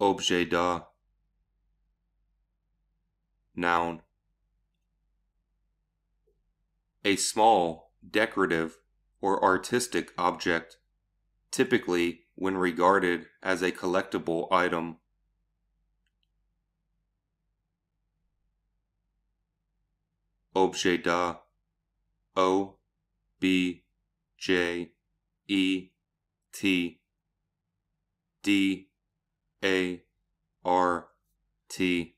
objet d'art. Noun. A small, decorative, or artistic object, typically when regarded as a collectible item. Objet d'art. O, B, J, E, T, D, a R T